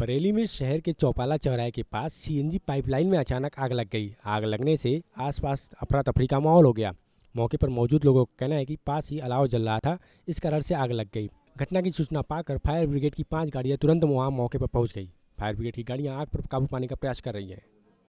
बरेली में शहर के चौपाला चौराहे के पास सीएनजी पाइपलाइन में अचानक आग लग गई आग लगने से आसपास अफरा तफरी का माहौल हो गया मौके पर मौजूद लोगों का कहना है कि पास ही अलाव जल रहा था इस कारण से आग लग गई घटना की सूचना पाकर फायर ब्रिगेड की पाँच गाड़ियाँ तुरंत वहाँ मौके पर पहुँच गई फायर ब्रिगेड की गाड़ियाँ आग पर काबू पाने का प्रयास कर रही हैं